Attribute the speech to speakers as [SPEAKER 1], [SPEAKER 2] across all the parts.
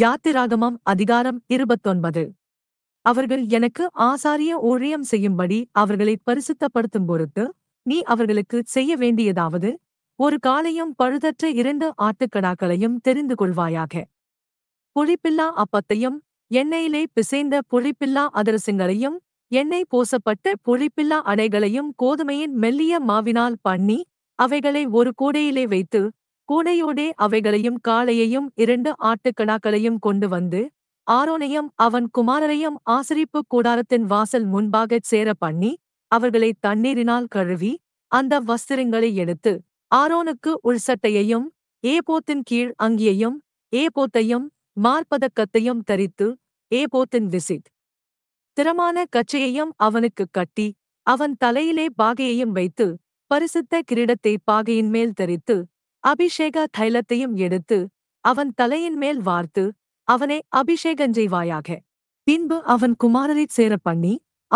[SPEAKER 1] யாத்திராகமம் அதிகாரம் இருபத்தொன்பது அவர்கள் எனக்கு ஆசாரிய ஊழியம் செய்யும்படி அவர்களை பரிசுத்தப்படுத்தும் பொறுத்து நீ அவர்களுக்கு செய்ய வேண்டியதாவது ஒரு காலையும் பழுதற்ற இரண்டு ஆட்டுக்கடாக்களையும் தெரிந்து கொள்வாயாக புளிப்பில்லா அப்பத்தையும் எண்ணெயிலே பிசைந்த புளிப்பில்லா அதிரசங்களையும் எண்ணெய் பூசப்பட்ட புளிப்பில்லா அடைகளையும் கோதுமையின் மெல்லிய மாவினால் பண்ணி அவைகளை ஒரு கூடையிலே வைத்து கூடையோடே அவைகளையும் காளையையும் இரண்டு ஆட்டுக்கடாக்களையும் கொண்டு வந்து ஆரோனையும் அவன் குமாரரையும் ஆசிரிப்பு கூடாரத்தின் வாசல் முன்பாகச் சேர பண்ணி அவர்களை தண்ணீரினால் கழுவி அந்த வஸ்திரங்களை எடுத்து ஆரோனுக்கு உள்சட்டையையும் ஏபோத்தின் கீழ் அங்கியையும் ஏபோத்தையும் மார்பதக்கத்தையும் தரித்து ஏபோத்தின் விசித் திறமான கச்சையையும் அவனுக்கு கட்டி அவன் தலையிலே பாகையையும் வைத்து பரிசுத்த கிரீடத்தை பாகையின் மேல் தரித்து அபிஷேக தைலத்தையும் எடுத்து அவன் தலையின் மேல் வார்த்து அவனை அபிஷேகஞ்செய்வாயாக பின்பு அவன் குமாரரைச் சேர பண்ணி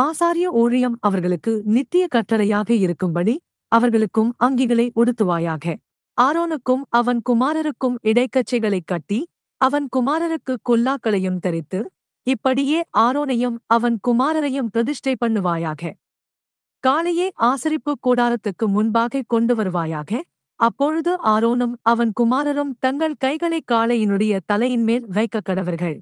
[SPEAKER 1] ஆசாரிய ஊழியம் அவர்களுக்கு நித்திய கட்டளையாக இருக்கும்படி அவர்களுக்கும் அங்கிகளை உடுத்துவாயாக ஆரோனுக்கும் அவன் குமாரருக்கும் இடைக்கச்சைகளைக் கட்டி அவன் குமாரருக்கு கொல்லாக்களையும் தரித்து இப்படியே ஆரோனையும் அவன் குமாரரையும் பிரதிஷ்டை பண்ணுவாயாக காலையே ஆசரிப்பு கூடாரத்துக்கு முன்பாக கொண்டு வருவாயாக அப்பொழுது ஆரோனும் அவன் குமாரரும் தங்கள் கைகளை காளையினுடைய தலையின் மேல் வைக்க கடவர்கள்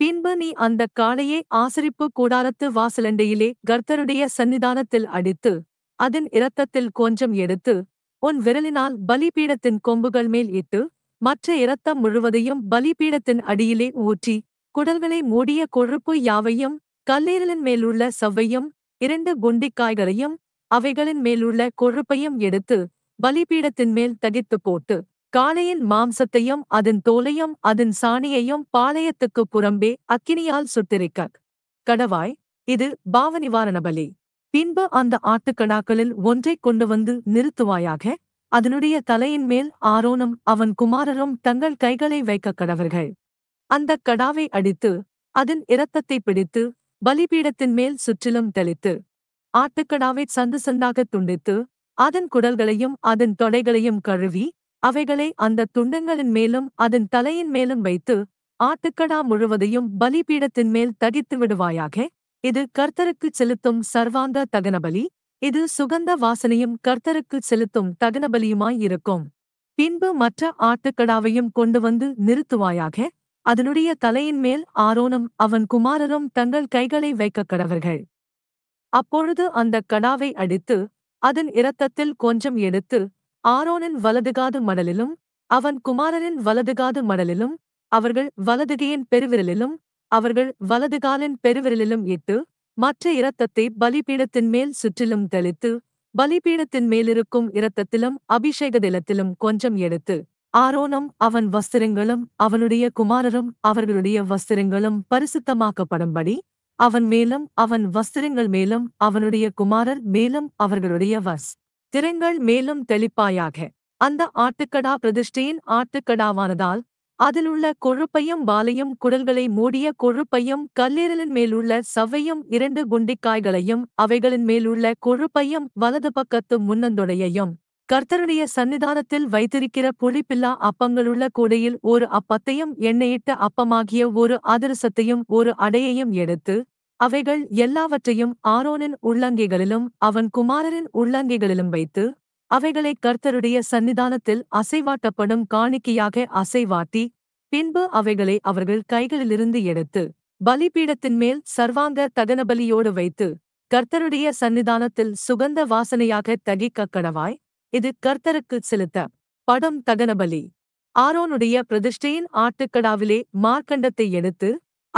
[SPEAKER 1] பின்பு நீ அந்த காளையை ஆசரிப்பு கூடாரத்து வாசலண்டையிலே கர்த்தருடைய சன்னிதானத்தில் அடித்து அதன் இரத்தத்தில் கொஞ்சம் எடுத்து உன் விரலினால் பலிபீடத்தின் கொம்புகள் மேல் இட்டு மற்ற இரத்தம் முழுவதையும் பலிபீடத்தின் அடியிலே ஊற்றி குடல்களை மூடிய கொழுப்பு யாவையும் கல்லீரலின் மேலுள்ள சவ்வையும் இரண்டு குண்டிக்காய்களையும் அவைகளின் மேலுள்ள கொழுப்பையும் எடுத்து பலிபீடத்தின் மேல் தகித்து போட்டு காளையின் மாம்சத்தையும் அதன் தோலையும் அதன் சாணியையும் பாளையத்துக்கு புறம்பே அக்கினியால் சுட்டிருக்க கடவாய் இது பாவநிவாரண பலி பின்பு அந்த ஆட்டுக்கடாக்களில் ஒன்றை கொண்டு வந்து நிறுத்துவாயாக அதனுடைய தலையின் மேல் ஆரோனும் அவன் குமாரரும் தங்கள் கைகளை வைக்க கடவர்கள் அந்த கடாவை அடித்து அதன் இரத்தத்தை பிடித்து பலிபீடத்தின் மேல் சுற்றிலும் தெளித்து ஆட்டுக்கடாவை சந்து சந்தாக துண்டித்து அதன் குடல்களையும் அதன் தொடைகளையும் கழுவி அவைகளை அந்த துண்டங்களின் மேலும் அதன் தலையின் மேலும் வைத்து ஆட்டுக்கடா முழுவதையும் பலிபீடத்தின் மேல் தகித்து விடுவாயாக இது கர்த்தருக்கு செலுத்தும் சர்வாந்த தகனபலி இது சுகந்த வாசனையும் கர்த்தருக்கு செலுத்தும் தகனபலியுமாயிருக்கும் பின்பு மற்ற ஆட்டுக்கடாவையும் கொண்டு வந்து நிறுத்துவாயாக அதனுடைய தலையின் மேல் ஆரோனும் அவன் குமாரரும் தங்கள் கைகளை வைக்க கடவர்கள் அப்பொழுது அந்த கடாவை அடித்து அதன் இரத்தத்தில் கொஞ்சம் எடுத்து ஆரோனின் வலதுகாது மடலிலும் அவன் குமாரனின் வலதுகாது மடலிலும் அவர்கள் வலதுகையின் பெருவிரலிலும் அவர்கள் வலதுகாலின் பெருவிரலிலும் இட்டு மற்ற இரத்தத்தை பலிபீடத்தின் மேல் சுற்றிலும் தெளித்து பலிபீடத்தின் மேலிருக்கும் இரத்தத்திலும் அபிஷேக திலத்திலும் கொஞ்சம் எடுத்து ஆரோனும் அவன் வஸ்திரங்களும் அவனுடைய குமாரரும் அவர்களுடைய வஸ்திரங்களும் பரிசுத்தமாக்கப்படும்படி அவன் மேலும் அவன் வஸ்திரங்கள் மேலும் அவனுடைய குமாரர் மேலும் அவர்களுடைய வஸ் திறங்கள் மேலும் தெளிப்பாயாக அந்த ஆட்டுக்கடா பிரதிஷ்டையின் ஆட்டுக்கடாவானதால் அதிலுள்ள கொழுப்பையும் பாலையும் குடல்களை மூடிய கொழுப்பையும் கல்லீரலின் மேலுள்ள சவ்வையும் இரண்டு குண்டிக்காய்களையும் அவைகளின் மேலுள்ள கொழுப்பையும் வலது பக்கத்து முன்னந்தொடையையும் கர்த்தருடைய சன்னிதானத்தில் வைத்திருக்கிற புளிப்பில்லா அப்பங்களுள்ள கூடையில் ஒரு அப்பத்தையும் எண்ணெயிட்ட அப்பமாகிய ஒரு அதிரசத்தையும் ஒரு அடையையும் எடுத்து அவைகள் எல்லாவற்றையும் ஆரோனின் உள்ளங்கைகளிலும் அவன் குமாரரின் உள்ளங்கைகளிலும் வைத்து அவைகளை கர்த்தருடைய சன்னிதானத்தில் அசைவாட்டப்படும் காணிக்கையாக அசைவாட்டி பின்பு அவைகளை அவர்கள் கைகளிலிருந்து எடுத்து பலிபீடத்தின் மேல் சர்வாங்க தகனபலியோடு வைத்து கர்த்தருடைய சன்னிதானத்தில் சுகந்த வாசனையாக தகிக்க கடவாய் இது கர்த்தருக்கு செலுத்த படம் தகனபலி ஆரோனுடைய பிரதிஷ்டையின் ஆட்டுக்கடாவிலே மார்க்கண்டத்தை எடுத்து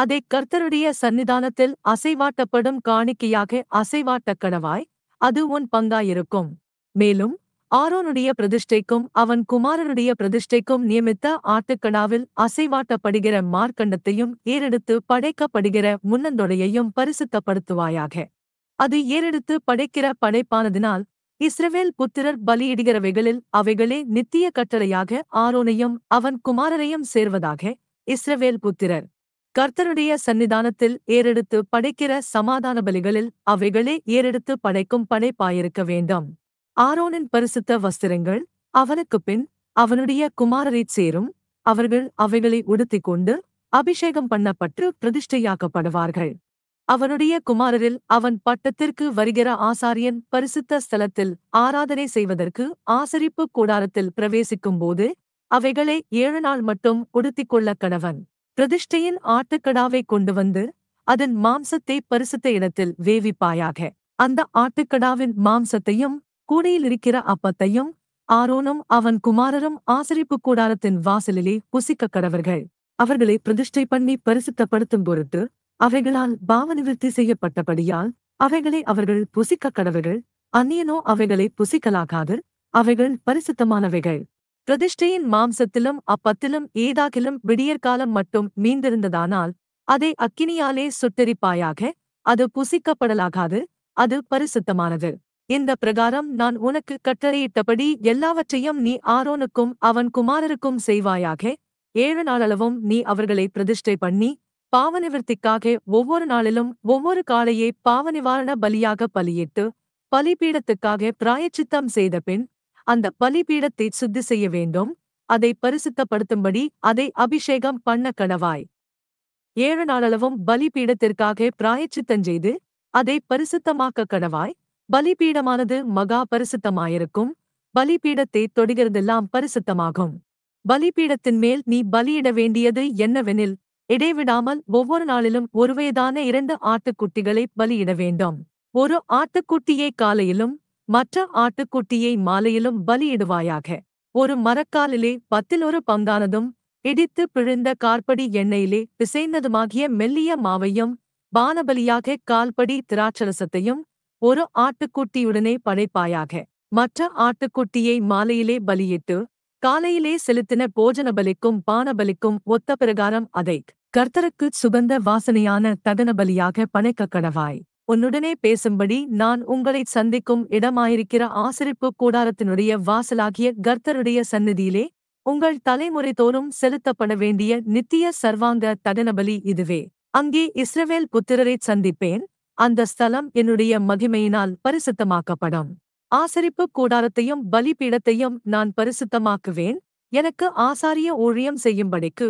[SPEAKER 1] அதை கர்த்தருடைய சன்னிதானத்தில் அசைவாட்டப்படும் காணிக்கையாக அசைவாட்டக் கணவாய் அது உன் பங்காயிருக்கும் மேலும் ஆரோனுடைய பிரதிஷ்டைக்கும் அவன் குமாரனுடைய பிரதிஷ்டைக்கும் நியமித்த ஆட்டுக்கடாவில் அசைவாட்டப்படுகிற மார்க்கண்டத்தையும் ஏறெடுத்து படைக்கப்படுகிற முன்னந்தொடையையும் பரிசுத்தப்படுத்துவாயாக அது ஏறெடுத்து படைக்கிற படைப்பானதினால் இஸ்ரவேல் புத்திரர் பலியிடுகிறவைகளில் அவைகளே நித்திய கட்டளையாக ஆரோனையும் அவன் குமாரரையும் சேர்வதாக இஸ்ரவேல் புத்திரர் கர்த்தருடைய சன்னிதானத்தில் ஏறெடுத்து படைக்கிற சமாதான பலிகளில் அவைகளே ஏறெடுத்து படைக்கும் படைப்பாயிருக்க வேண்டும் ஆரோனின் பரிசுத்த வஸ்திரங்கள் அவனுக்குப் பின் அவனுடைய குமாரரைச் சேரும் அவர்கள் அவைகளை உடுத்திக் கொண்டு அபிஷேகம் பண்ணப்பட்டு பிரதிஷ்டையாக்கப்படுவார்கள் அவனுடைய குமாரரில் அவன் பட்டத்திற்கு வருகிற ஆசாரியன் பரிசுத்த ஸ்தலத்தில் ஆராதனை செய்வதற்கு ஆசரிப்பு கூடாரத்தில் பிரவேசிக்கும்போது அவைகளை ஏழு நாள் மட்டும் உடுத்திக் கொள்ள கணவன் பிரதிஷ்டையின் ஆட்டுக்கடாவை கொண்டு வந்து அதன் மாம்சத்தை பரிசுத்த இடத்தில் வேவிப்பாயாக அந்த ஆட்டுக்கடாவின் மாம்சத்தையும் கூடையில் இருக்கிற அப்பத்தையும் ஆரோனும் அவன் குமாரரும் ஆசரிப்பு கூடாரத்தின் வாசலிலே புசிக்க கடவர்கள் அவர்களை பிரதிஷ்டை பண்ணி பரிசுத்தப்படுத்தும் பொருட்டு அவைகளால் பாவநிவிற்த்தி செய்யப்பட்டபடியால் அவைகளை அவர்கள் புசிக்க கடவர்கள் அந்நியனோ அவைகளை புசிக்கலாகாது அவைகள் பரிசுத்தமானவைகள் பிரதிஷ்டையின் மாம்சத்திலும் அப்பத்திலும் ஏதாகிலும் விடியற்காலம் மட்டும் மீந்திருந்ததானால் அதை அக்கினியாலே சுட்டெரிப்பாயாக அது புசிக்கப்படலாகாது அது பரிசுத்தமானது இந்த பிரகாரம் நான் உனக்கு கட்டளையிட்டபடி எல்லாவற்றையும் நீ ஆரோனுக்கும் அவன் குமாரருக்கும் செய்வாயாக ஏழு நாளளவும் நீ அவர்களை பிரதிஷ்டை பண்ணி பாவநிவர்த்திக்காக ஒவ்வொரு நாளிலும் ஒவ்வொரு காலையே பாவநிவாரண பலியாக பலியிட்டு பலிபீடத்துக்காக பிராயச்சித்தம் செய்த பின் அந்த பலிபீடத்தை சுத்தி செய்ய வேண்டும் அதை பரிசுத்தப்படுத்தும்படி அதை அபிஷேகம் பண்ண கணவாய் ஏழு நாளளவும் பலிபீடத்திற்காக செய்து அதை பரிசுத்தமாக்க கணவாய் பலிபீடமானது மகா பரிசுத்தமாயிருக்கும் பலிபீடத்தை தொடுகிறதெல்லாம் பரிசுத்தமாகும் பலிபீடத்தின் மேல் நீ பலியிட வேண்டியது என்னவெனில் இடைவிடாமல் ஒவ்வொரு நாளிலும் ஒருவயதான இரண்டு ஆட்டுக்குட்டிகளை பலியிட வேண்டும் ஒரு ஆட்டுக்குட்டியை காலையிலும் மற்ற ஆட்டுக்குட்டியை மாலையிலும் பலியிடுவாயாக ஒரு மரக்காலிலே பத்தில் ஒரு பங்கானதும் இடித்து பிழிந்த கார்படி எண்ணெயிலே பிசைந்ததுமாகிய மெல்லிய மாவையும் பானபலியாக கால்படி திராட்சரசத்தையும் ஒரு ஆட்டுக்குட்டியுடனே படைப்பாயாக மற்ற ஆட்டுக்குட்டியை மாலையிலே பலியிட்டு காலையிலே செலுத்தின போஜனபலிக்கும் பானபலிக்கும் ஒத்த பிரகாரம் அதை கர்த்தருக்கு சுகந்த வாசனையான தகனபலியாக பணைக்க கணவாய் உன்னுடனே பேசும்படி நான் உங்களைச் சந்திக்கும் இடமாயிருக்கிற ஆசிரிப்பு கூடாரத்தினுடைய வாசலாகிய கர்த்தருடைய சந்நிதியிலே உங்கள் தலைமுறை தோறும் செலுத்தப்பட வேண்டிய நித்திய சர்வாங்க தகனபலி இதுவே அங்கே இஸ்ரவேல் புத்திரரைச் சந்திப்பேன் அந்த ஸ்தலம் என்னுடைய மகிமையினால் பரிசுத்தமாக்கப்படும் ஆசரிப்பு கூடாரத்தையும் பலிபீடத்தையும் நான் பரிசுத்தமாக்குவேன் எனக்கு ஆசாரிய ஊழியம் செய்யும்படிக்கு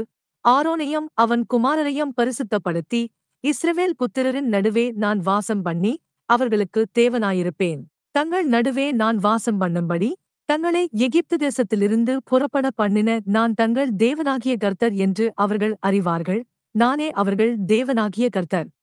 [SPEAKER 1] ஆரோனையும் அவன் குமாரரையும் பரிசுத்தப்படுத்தி இஸ்ரவேல் புத்திரரின் நடுவே நான் வாசம் பண்ணி அவர்களுக்கு தேவனாயிருப்பேன் தங்கள் நடுவே நான் வாசம் பண்ணும்படி தங்களை எகிப்து தேசத்திலிருந்து புறப்பட பண்ணின நான் தங்கள் தேவனாகிய கர்த்தர் என்று அவர்கள் அறிவார்கள் நானே அவர்கள் தேவனாகிய கர்த்தர்